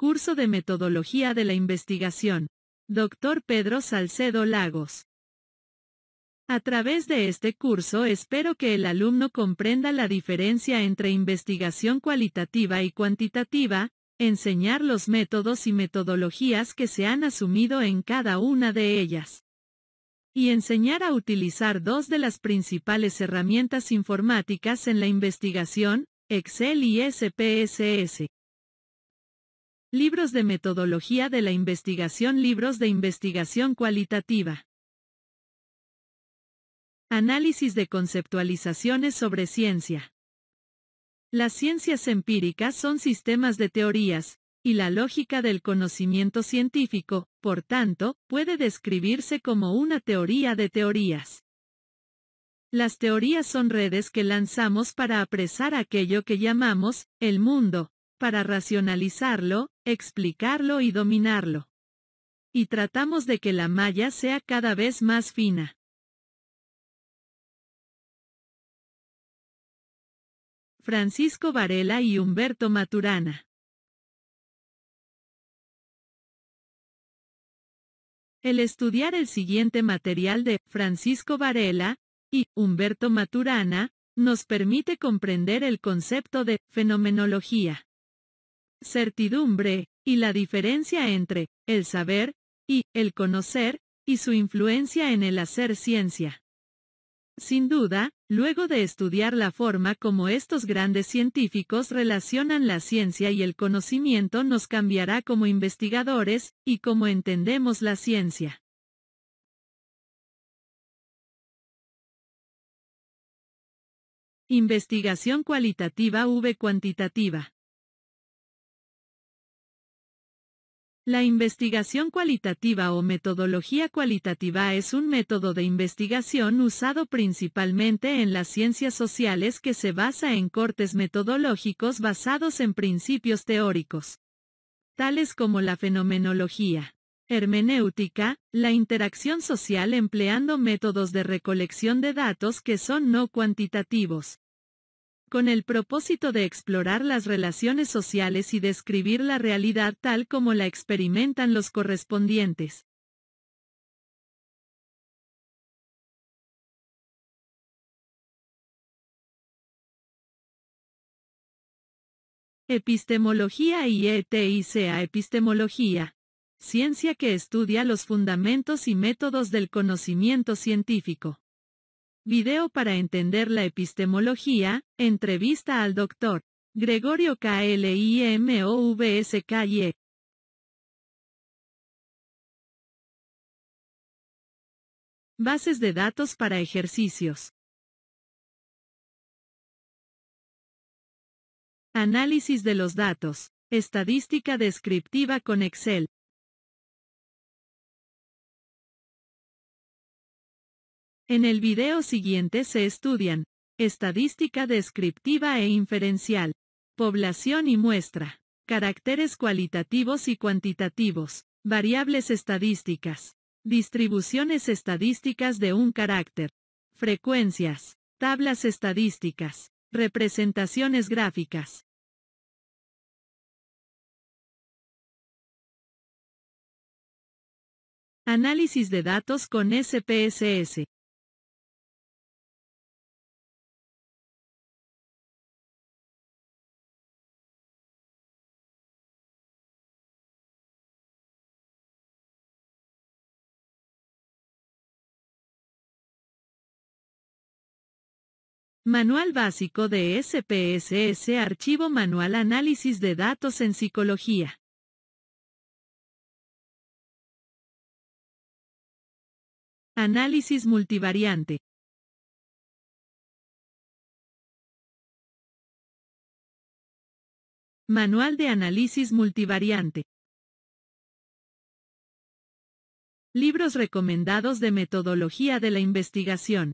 Curso de Metodología de la Investigación. Dr. Pedro Salcedo Lagos. A través de este curso espero que el alumno comprenda la diferencia entre investigación cualitativa y cuantitativa, enseñar los métodos y metodologías que se han asumido en cada una de ellas. Y enseñar a utilizar dos de las principales herramientas informáticas en la investigación, Excel y SPSS. Libros de metodología de la investigación Libros de investigación cualitativa Análisis de conceptualizaciones sobre ciencia Las ciencias empíricas son sistemas de teorías, y la lógica del conocimiento científico, por tanto, puede describirse como una teoría de teorías. Las teorías son redes que lanzamos para apresar aquello que llamamos el mundo, para racionalizarlo, explicarlo y dominarlo. Y tratamos de que la malla sea cada vez más fina. Francisco Varela y Humberto Maturana. El estudiar el siguiente material de Francisco Varela y Humberto Maturana nos permite comprender el concepto de fenomenología certidumbre, y la diferencia entre el saber y el conocer, y su influencia en el hacer ciencia. Sin duda, luego de estudiar la forma como estos grandes científicos relacionan la ciencia y el conocimiento nos cambiará como investigadores, y como entendemos la ciencia. Investigación cualitativa v cuantitativa. La investigación cualitativa o metodología cualitativa es un método de investigación usado principalmente en las ciencias sociales que se basa en cortes metodológicos basados en principios teóricos, tales como la fenomenología, hermenéutica, la interacción social empleando métodos de recolección de datos que son no cuantitativos, con el propósito de explorar las relaciones sociales y describir la realidad tal como la experimentan los correspondientes. Epistemología y ETICA Epistemología. Ciencia que estudia los fundamentos y métodos del conocimiento científico. Video para entender la epistemología, entrevista al doctor Gregorio KLIMOVSKIE. Bases de datos para ejercicios. Análisis de los datos. Estadística descriptiva con Excel. En el video siguiente se estudian estadística descriptiva e inferencial, población y muestra, caracteres cualitativos y cuantitativos, variables estadísticas, distribuciones estadísticas de un carácter, frecuencias, tablas estadísticas, representaciones gráficas. Análisis de datos con SPSS. Manual básico de SPSS Archivo Manual Análisis de datos en psicología. Análisis multivariante. Manual de análisis multivariante. Libros recomendados de metodología de la investigación.